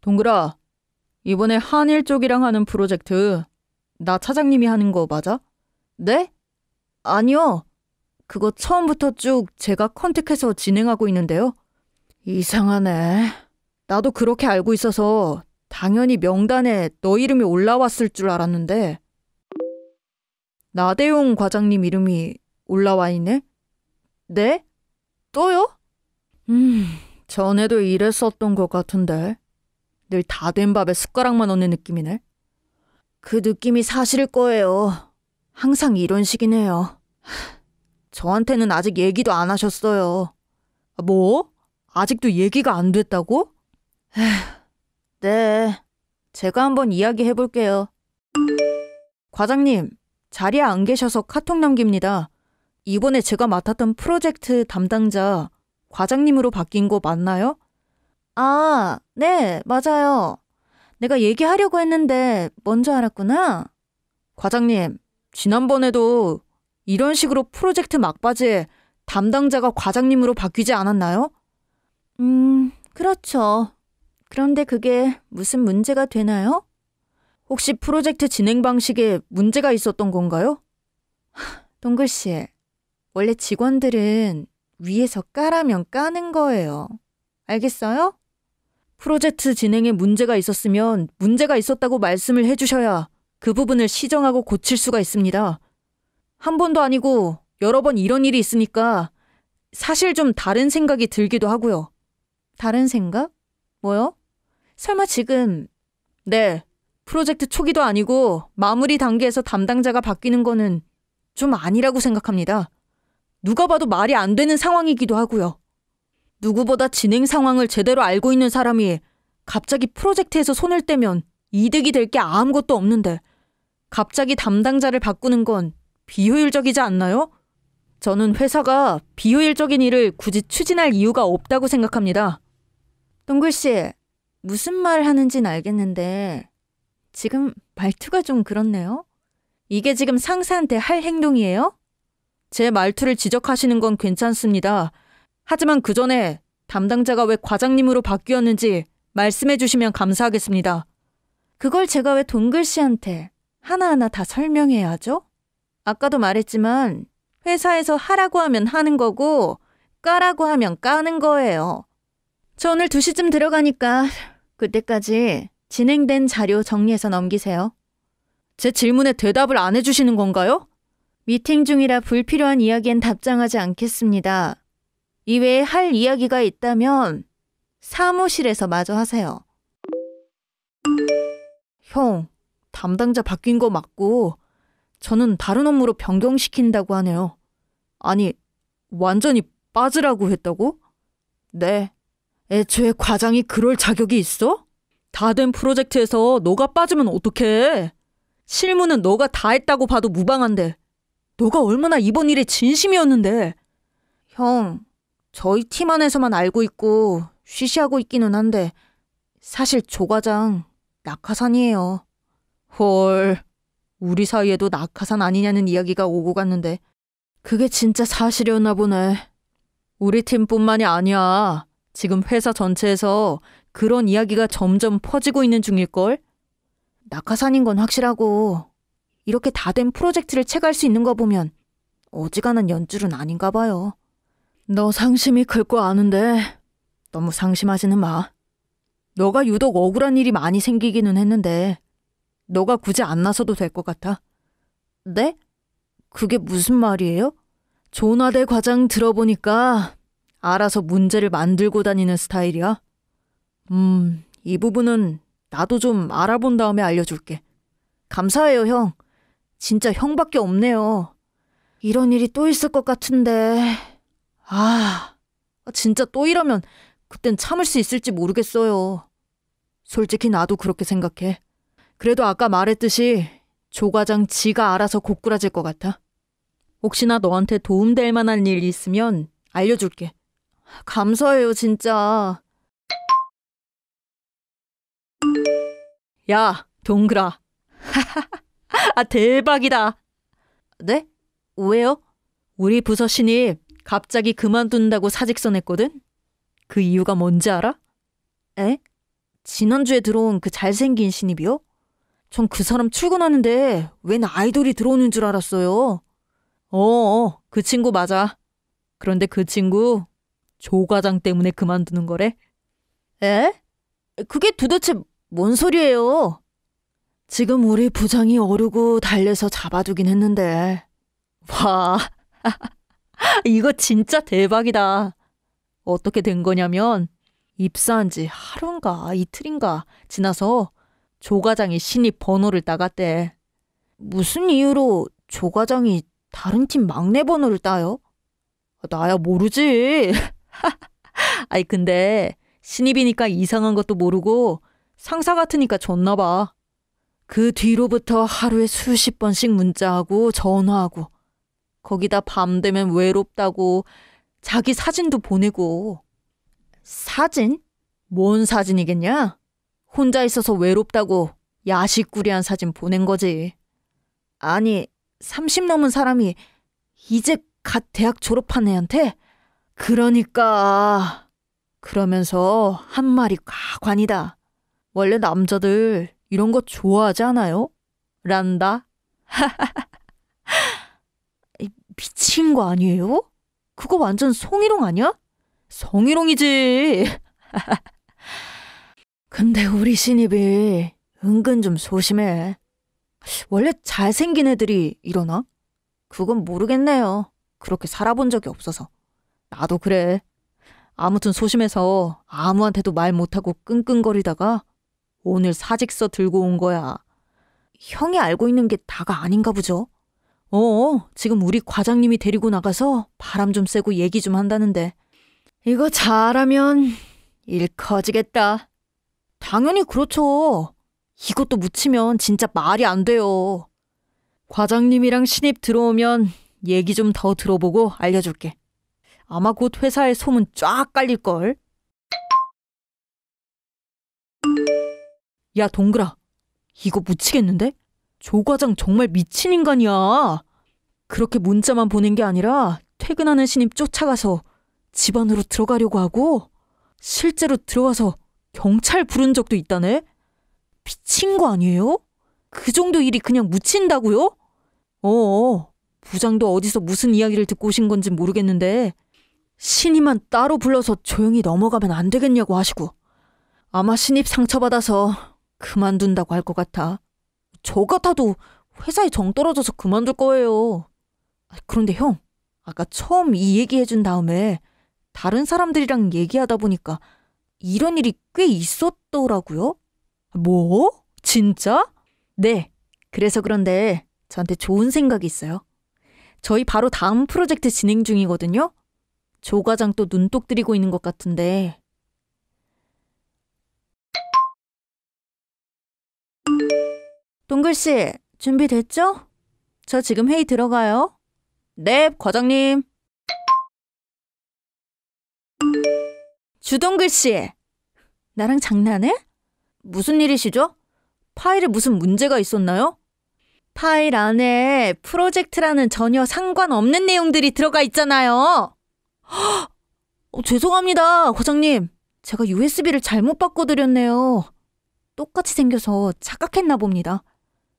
동그라, 이번에 한일 쪽이랑 하는 프로젝트 나 차장님이 하는 거 맞아? 네? 아니요. 그거 처음부터 쭉 제가 컨택해서 진행하고 있는데요. 이상하네. 나도 그렇게 알고 있어서 당연히 명단에 너 이름이 올라왔을 줄 알았는데 나대용 과장님 이름이 올라와 있네? 네? 또요? 음, 전에도 이랬었던 것 같은데. 늘 다 된 밥에 숟가락만 얹는 느낌이네. 그 느낌이 사실일 거예요. 항상 이런 식이네요 저한테는 아직 얘기도 안 하셨어요. 아, 뭐? 아직도 얘기가 안 됐다고? 에휴, 네. 제가 한번 이야기해 볼게요. 과장님, 자리에 안 계셔서 카톡 남깁니다. 이번에 제가 맡았던 프로젝트 담당자 과장님으로 바뀐 거 맞나요? 아, 네, 맞아요. 내가 얘기하려고 했는데 먼저 알았구나. 과장님, 지난번에도 이런 식으로 프로젝트 막바지에 담당자가 과장님으로 바뀌지 않았나요? 음, 그렇죠. 그런데 그게 무슨 문제가 되나요? 혹시 프로젝트 진행 방식에 문제가 있었던 건가요? 동글 씨, 원래 직원들은 위에서 까라면 까는 거예요. 알겠어요? 프로젝트 진행에 문제가 있었으면 문제가 있었다고 말씀을 해주셔야 그 부분을 시정하고 고칠 수가 있습니다. 한 번도 아니고 여러 번 이런 일이 있으니까 사실 좀 다른 생각이 들기도 하고요. 다른 생각? 뭐요? 설마 지금 네. 프로젝트 초기도 아니고 마무리 단계에서 담당자가 바뀌는 거는 좀 아니라고 생각합니다. 누가 봐도 말이 안 되는 상황이기도 하고요. 누구보다 진행 상황을 제대로 알고 있는 사람이 갑자기 프로젝트에서 손을 떼면 이득이 될 게 아무것도 없는데 갑자기 담당자를 바꾸는 건 비효율적이지 않나요? 저는 회사가 비효율적인 일을 굳이 추진할 이유가 없다고 생각합니다. 동글씨, 무슨 말 하는진 알겠는데 지금 말투가 좀 그렇네요? 이게 지금 상사한테 할 행동이에요? 제 말투를 지적하시는 건 괜찮습니다. 하지만 그 전에 담당자가 왜 과장님으로 바뀌었는지 말씀해 주시면 감사하겠습니다. 그걸 제가 왜동글씨한테 하나하나 다 설명해야죠? 아까도 말했지만 회사에서 하라고 하면 하는 거고 까라고 하면 까는 거예요. 저 오늘 2시쯤 들어가니까 그때까지 진행된 자료 정리해서 넘기세요. 제 질문에 대답을 안 해주시는 건가요? 미팅 중이라 불필요한 이야기엔 답장하지 않겠습니다. 이외에 할 이야기가 있다면 사무실에서 마저 하세요. 형, 담당자 바뀐 거 맞고 저는 다른 업무로 변경시킨다고 하네요. 아니, 완전히 빠지라고 했다고? 네. 애초에 과장이 그럴 자격이 있어? 다 된 프로젝트에서 너가 빠지면 어떡해? 실무는 너가 다 했다고 봐도 무방한데 너가 얼마나 이번 일에 진심이었는데. 형, 저희 팀 안에서만 알고 있고 쉬쉬하고 있기는 한데 사실 조과장 낙하산이에요. 헐, 우리 사이에도 낙하산 아니냐는 이야기가 오고 갔는데 그게 진짜 사실이었나 보네. 우리 팀뿐만이 아니야. 지금 회사 전체에서 그런 이야기가 점점 퍼지고 있는 중일걸? 낙하산인 건 확실하고 이렇게 다 된 프로젝트를 체결 수 있는 거 보면 어지간한 연줄은 아닌가 봐요. 너 상심이 클 거 아는데 너무 상심하지는 마. 너가 유독 억울한 일이 많이 생기기는 했는데 너가 굳이 안 나서도 될 것 같아. 네? 그게 무슨 말이에요? 조나대 과장 들어보니까 알아서 문제를 만들고 다니는 스타일이야. 음, 이 부분은 나도 좀 알아본 다음에 알려줄게. 감사해요, 형. 진짜 형밖에 없네요. 이런 일이 또 있을 것 같은데. 아, 진짜 또 이러면 그땐 참을 수 있을지 모르겠어요. 솔직히 나도 그렇게 생각해. 그래도 아까 말했듯이 조과장 지가 알아서 고꾸라질 것 같아. 혹시나 너한테 도움될 만한 일 있으면 알려줄게. 감사해요, 진짜. 야, 동그라. 하하. 아, 대박이다. 네? 왜요? 우리 부서 신입 갑자기 그만둔다고 사직서 냈거든? 그 이유가 뭔지 알아? 에? 지난주에 들어온 그 잘생긴 신입이요? 전 그 사람 출근하는데 웬 아이돌이 들어오는 줄 알았어요. 어어, 어, 그 친구 맞아. 그런데 그 친구 조 과장 때문에 그만두는 거래. 에? 그게 도대체 뭔 소리예요? 지금 우리 부장이 어르고 달래서 잡아두긴 했는데. 와, 이거 진짜 대박이다. 어떻게 된 거냐면, 입사한 지 하루인가 이틀인가 지나서 조과장이 신입 번호를 따갔대. 무슨 이유로 조과장이 다른 팀 막내 번호를 따요? 나야 모르지. 아이, 근데 신입이니까 이상한 것도 모르고 상사 같으니까 좋나 봐. 그 뒤로부터 하루에 수십 번씩 문자하고 전화하고 거기다 밤 되면 외롭다고 자기 사진도 보내고 사진? 뭔 사진이겠냐? 혼자 있어서 외롭다고 야식구리한 사진 보낸 거지. 아니, 30 넘은 사람이 이제 갓 대학 졸업한 애한테 그러니까 그러면서 한 말이 가관이다. 원래 남자들 이런 거 좋아하잖아요? 란다. 미친 거 아니에요? 그거 완전 송이롱 아니야? 성희롱이지. 근데 우리 신입이 은근 좀 소심해. 원래 잘생긴 애들이 이러나? 그건 모르겠네요. 그렇게 살아본 적이 없어서. 나도 그래. 아무튼 소심해서 아무한테도 말 못하고 끙끙거리다가 오늘 사직서 들고 온 거야. 형이 알고 있는 게 다가 아닌가 보죠? 어, 지금 우리 과장님이 데리고 나가서 바람 좀 쐬고 얘기 좀 한다는데. 이거 잘하면 일 커지겠다. 당연히 그렇죠. 이것도 묻히면 진짜 말이 안 돼요. 과장님이랑 신입 들어오면 얘기 좀 더 들어보고 알려줄게. 아마 곧 회사에 소문 쫙 깔릴걸. 야, 동그라. 이거 묻히겠는데? 조 과장 정말 미친 인간이야. 그렇게 문자만 보낸 게 아니라 퇴근하는 신입 쫓아가서 집 안으로 들어가려고 하고 실제로 들어와서 경찰 부른 적도 있다네? 미친 거 아니에요? 그 정도 일이 그냥 묻힌다고요? 어어. 어. 부장도 어디서 무슨 이야기를 듣고 오신 건지 모르겠는데 신이만 따로 불러서 조용히 넘어가면 안 되겠냐고 하시고 아마 신입 상처받아서 그만둔다고 할 것 같아. 저 같아도 회사에 정 떨어져서 그만둘 거예요. 그런데 형, 아까 처음 이 얘기해준 다음에 다른 사람들이랑 얘기하다 보니까 이런 일이 꽤 있었더라고요. 뭐? 진짜? 네. 그래서 그런데 저한테 좋은 생각이 있어요. 저희 바로 다음 프로젝트 진행 중이거든요. 조 과장 또 눈독 들이고 있는 것 같은데 동글씨, 준비됐죠? 저 지금 회의 들어가요. 네, 과장님. 주동글씨, 나랑 장난해? 무슨 일이시죠? 파일에 무슨 문제가 있었나요? 파일 안에 프로젝트라는 전혀 상관없는 내용들이 들어가 있잖아요. 허, 어, 죄송합니다, 과장님. 제가 USB를 잘못 바꿔드렸네요. 똑같이 생겨서 착각했나 봅니다.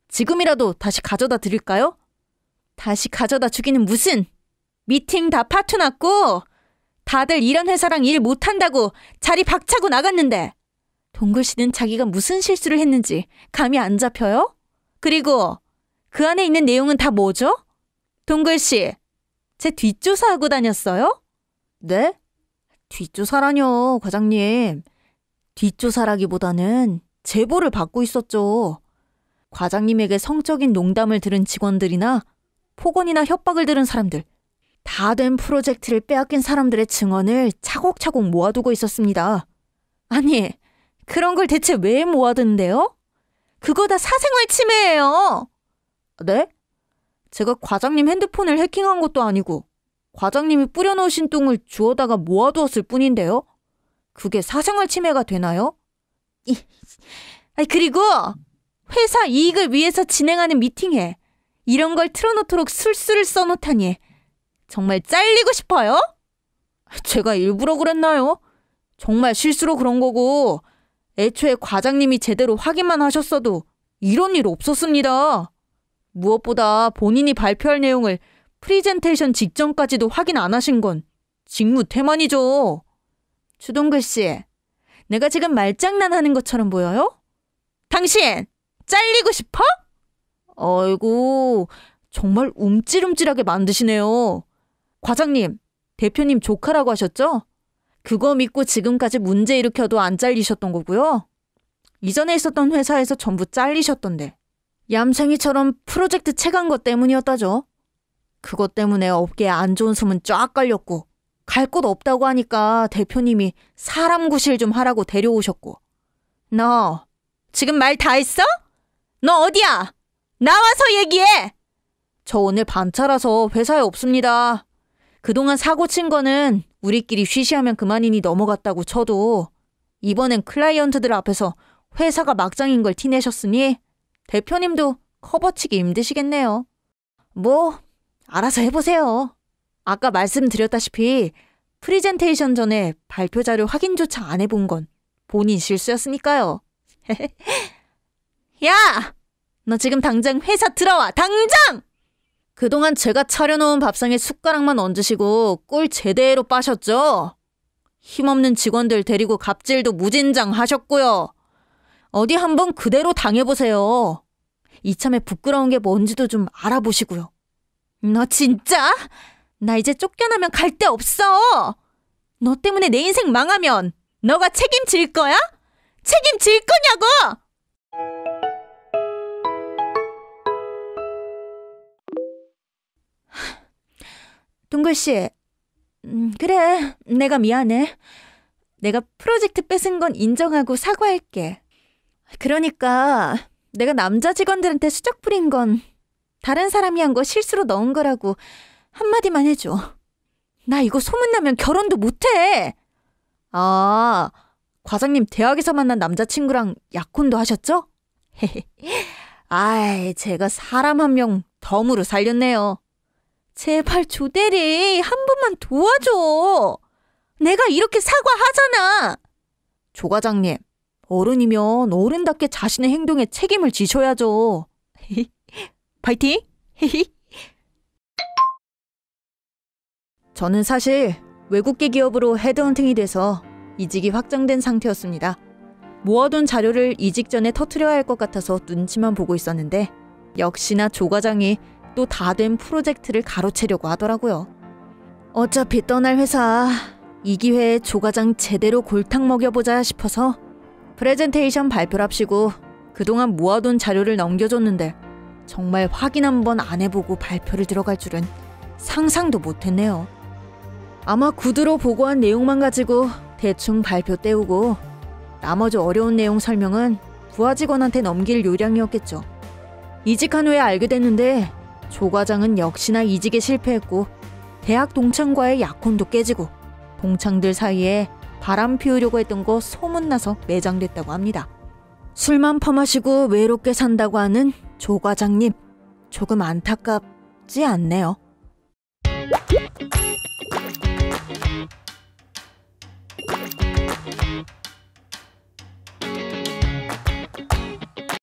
지금이라도 다시 가져다 드릴까요? 다시 가져다 주기는 무슨! 미팅 다 파투 났고, 다들 이런 회사랑 일 못한다고 자리 박차고 나갔는데! 동글 씨는 자기가 무슨 실수를 했는지 감이 안 잡혀요? 그리고 그 안에 있는 내용은 다 뭐죠? 동글 씨, 제 뒷조사하고 다녔어요? 네? 뒷조사라뇨, 과장님. 뒷조사라기보다는 제보를 받고 있었죠. 과장님에게 성적인 농담을 들은 직원들이나 폭언이나 협박을 들은 사람들, 다 된 프로젝트를 빼앗긴 사람들의 증언을 차곡차곡 모아두고 있었습니다. 아니, 그런 걸 대체 왜 모아둔데요? 그거 다 사생활 침해예요! 네? 제가 과장님 핸드폰을 해킹한 것도 아니고, 과장님이 뿌려놓으신 똥을 주워다가 모아두었을 뿐인데요? 그게 사생활 침해가 되나요? 이, 아니, 그리고 회사 이익을 위해서 진행하는 미팅에 이런 걸 틀어놓도록 술수를 써놓다니 정말 잘리고 싶어요? 제가 일부러 그랬나요? 정말 실수로 그런 거고 애초에 과장님이 제대로 확인만 하셨어도 이런 일 없었습니다. 무엇보다 본인이 발표할 내용을 프리젠테이션 직전까지도 확인 안 하신 건 직무 태만이죠. 주동글 씨, 내가 지금 말장난하는 것처럼 보여요? 당신 잘리고 싶어? 아이고, 정말 움찔움찔하게 만드시네요. 과장님, 대표님 조카라고 하셨죠? 그거 믿고 지금까지 문제 일으켜도 안 잘리셨던 거고요. 이전에 있었던 회사에서 전부 잘리셨던데. 얌생이처럼 프로젝트 체간 것 때문이었다죠. 그것 때문에 업계에 안 좋은 소문 쫙 깔렸고 갈 곳 없다고 하니까 대표님이 사람 구실 좀 하라고 데려오셨고. 너 지금 말 다 했어? 너 어디야? 나와서 얘기해! 저 오늘 반차라서 회사에 없습니다. 그동안 사고 친 거는 우리끼리 쉬쉬하면 그만이니 넘어갔다고 쳐도 이번엔 클라이언트들 앞에서 회사가 막장인 걸 티내셨으니 대표님도 커버치기 힘드시겠네요. 뭐, 알아서 해보세요. 아까 말씀드렸다시피 프리젠테이션 전에 발표 자료 확인조차 안 해본 건 본인 실수였으니까요. 야! 너 지금 당장 회사 들어와! 당장! 그동안 제가 차려놓은 밥상에 숟가락만 얹으시고 꿀 제대로 빠셨죠? 힘없는 직원들 데리고 갑질도 무진장 하셨고요. 어디 한번 그대로 당해보세요. 이참에 부끄러운 게 뭔지도 좀 알아보시고요. 너 진짜? 나 이제 쫓겨나면 갈 데 없어! 너 때문에 내 인생 망하면 너가 책임질 거야? 책임질 거냐고! 동글씨, 음, 그래. 내가 미안해. 내가 프로젝트 뺏은 건 인정하고 사과할게. 그러니까 내가 남자 직원들한테 수작 부린 건 다른 사람이 한 거 실수로 넣은 거라고 한마디만 해줘. 나 이거 소문나면 결혼도 못해! 아, 과장님 대학에서 만난 남자친구랑 약혼도 하셨죠? 헤헤. 아이, 제가 사람 한 명 덤으로 살렸네요. 제발 조대리, 한 번만 도와줘. 내가 이렇게 사과하잖아. 조 과장님, 어른이면 어른답게 자신의 행동에 책임을 지셔야죠. 파이팅! 저는 사실 외국계 기업으로 헤드헌팅이 돼서 이직이 확정된 상태였습니다. 모아둔 자료를 이직 전에 터트려야 할 것 같아서 눈치만 보고 있었는데 역시나 조 과장이 또다된 프로젝트를 가로채려고 하더라고요. 어차피 떠날 회사 이 기회에 조과장 제대로 골탕 먹여보자 싶어서 프레젠테이션 발표랍시고 그동안 모아둔 자료를 넘겨줬는데 정말 확인 한번 안 해보고 발표를 들어갈 줄은 상상도 못했네요. 아마 구두로 보고한 내용만 가지고 대충 발표 때우고 나머지 어려운 내용 설명은 부하 직원한테 넘길 요량이었겠죠. 이직한 후에 알게 됐는데 조 과장은 역시나 이직에 실패했고 대학 동창과의 약혼도 깨지고 동창들 사이에 바람 피우려고 했던 거 소문나서 매장됐다고 합니다. 술만 퍼마시고 외롭게 산다고 하는 조 과장님 조금 안타깝지 않네요.